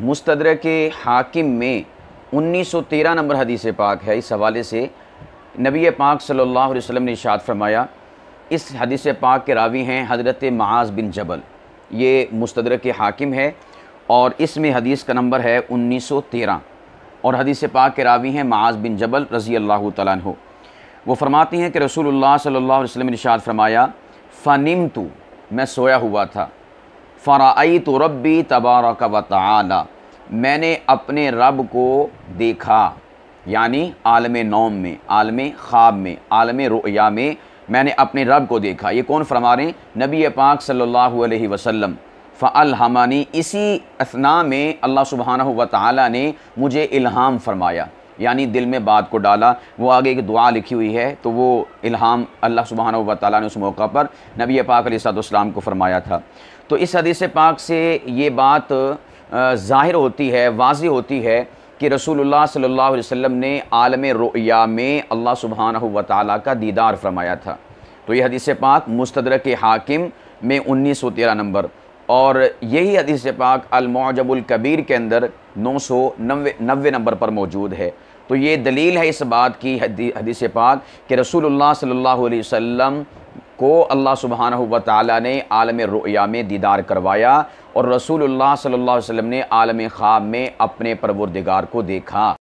मुस्तर के हाकिम में 1913 नंबर हदीस पाक है इस हवाले से नबी पाक सल्लल्लाहु अलैहि वसल्लम ने इशात फरमाया इस हदीस पाक के रावी हैं हज़रत महाज़ बिन जबल ये मुस्तर के हाकिम है और इसमें हदीस का नंबर है 1913 और हदीस पाक के रावी हैं महाज़ बिन जबल रज़ी अल्लाह तु वो फरमाती हैं कि रसूल सल्ला वसलम ने इशात फरमाया फ़नीम तू मैं सोया हुआ था फ़राई तो रबी तबारक वाली मैंने अपने रब को देखा यानी आलम नौम में आलम ख़्वाब में आलम रोया में मैंने अपने रब को देखा ये कौन फरमा रहे नबी पाक सल्लल्लाहु अलैहि वसल्लम फ़ल हमानी इसी असना में अल्लाह सुबहाना व ताली ने मुझे इल्हाम फरमाया यानी दिल में बात को डाला वो आगे एक दुआ लिखी हुई है तो वो इल्हाम अल्लाह सुबहान वाली ने उस मौका पर नबी पाक अलीसम को फरमाया था तो इस हदीस पाक से ये बात ज़ाहिर होती है वाज होती है कि रसूलुल्लाह सल्लल्लाहु अलैहि वसल्लम ने आलम रोया में अल्लाह सुबहान व का दीदार फरमाया था तो यह हदीस पाक मुस्तर के हाकिम में उन्नीस सौ तेरह नंबर और यही हदीस पाक अलमौजबुल कबीर के अंदर नौ सौ नबे नबे नंबर पर मौजूद है तो ये दलील है इस बात की हदीस पाक कि रसूलुल्लाह सल्लल्लाहु अलैहि वसल्लम को अल्लाह सुबहाना हुआ ताली ने आलम रोया में दीदार करवाया और रसूलुल्लाह सल्लल्लाहु अलैहि वसल्लम ने आलम ख़्वाब में अपने परवरदिगार को देखा